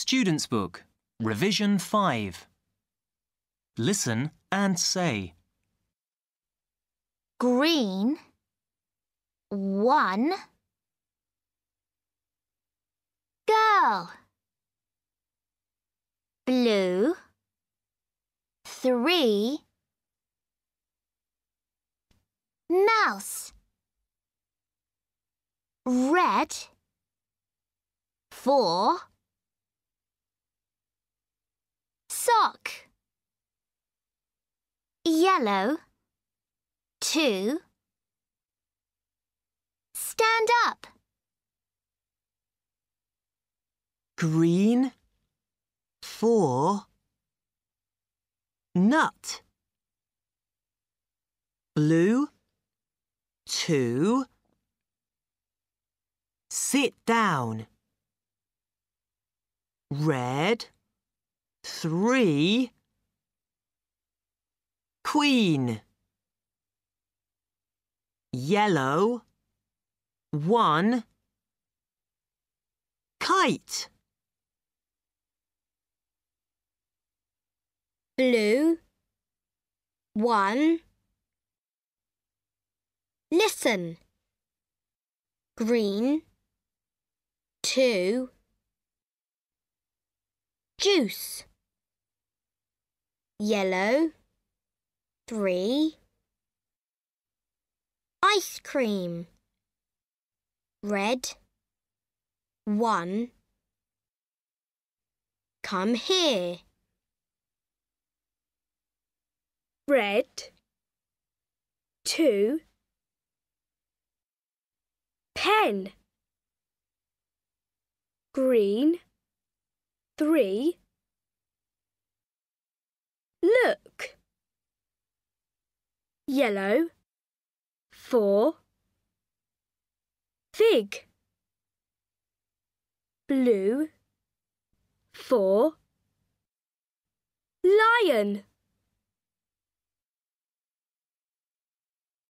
Students' Book, Revision 5. Listen and say. Green, one, girl. Blue, three, mouse. Red, four, Yellow. Two. Stand up. Green. Four. Nut. Blue. Two. Sit down. Red Three. Queen. Yellow. One. Kite. Blue. One. Listen. Green. Two. Juice yellow, three, ice cream, red, one, come here, red, two, pen, green, three, Look. Yellow. Four. Fig. Blue. Four. Lion.